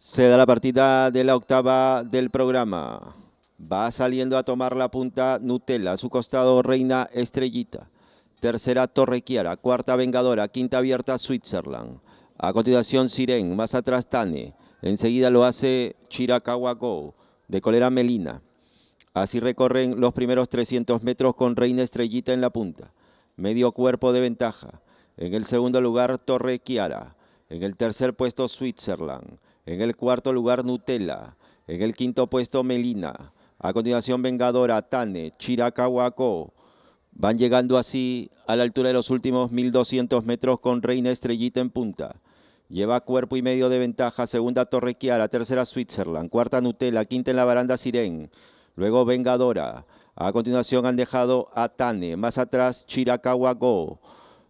Se da la partida de la octava del programa. Va saliendo a tomar la punta Nutella. A su costado Reina Estrellita. Tercera Torrequiara. Cuarta Vengadora. Quinta abierta Switzerland. A continuación Siren. Más atrás Tane. Enseguida lo hace Chiracagua De colera Melina. Así recorren los primeros 300 metros con Reina Estrellita en la punta. Medio cuerpo de ventaja. En el segundo lugar Torrequiara. En el tercer puesto Switzerland. En el cuarto lugar, Nutella. En el quinto puesto, Melina. A continuación, Vengadora, Tane, Chiracahuaco. Van llegando así a la altura de los últimos 1200 metros con Reina Estrellita en punta. Lleva cuerpo y medio de ventaja. Segunda, Torre la Tercera, Switzerland. Cuarta, Nutella. Quinta, en la baranda, Sirén. Luego, Vengadora. A continuación, han dejado a Tane. Más atrás, Chiracahuaco.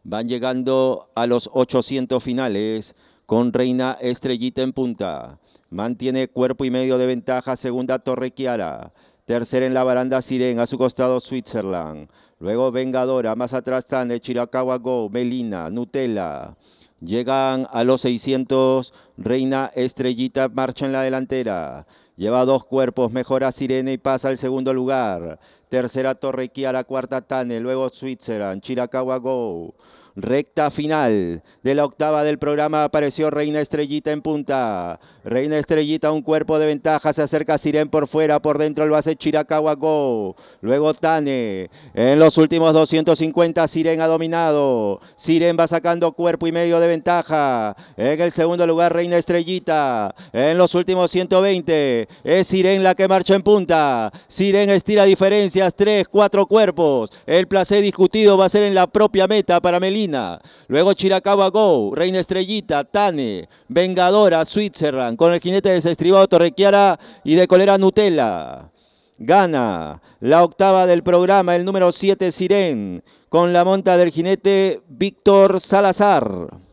Van llegando a los 800 finales con Reina Estrellita en punta. Mantiene cuerpo y medio de ventaja, segunda Torre Chiara. Tercera en la baranda Siren, a su costado Switzerland. Luego Vengadora, más atrás están Chiracagua Go, Melina, Nutella. Llegan a los 600, Reina Estrellita marcha en la delantera. Lleva dos cuerpos, mejora Sirene y pasa al segundo lugar. Tercera Torrequía, la cuarta Tane, luego Switzerland, Chiracagua Go. Recta final de la octava del programa apareció Reina Estrellita en punta. Reina Estrellita un cuerpo de ventaja, se acerca Siren por fuera, por dentro lo hace Chiracagua Go. Luego Tane. En los últimos 250 Sirene ha dominado. Siren va sacando cuerpo y medio de ventaja. En el segundo lugar, Reina Estrellita. En los últimos 120, es Siren la que marcha en punta. Siren estira diferencias, tres, cuatro cuerpos. El placer discutido va a ser en la propia meta para Melina. Luego Chiracaba Go, Reina Estrellita, Tane, Vengadora, Switzerland, con el jinete desestribado Torrequiara y de colera Nutella. Gana la octava del programa, el número 7 Siren, con la monta del jinete Víctor Salazar.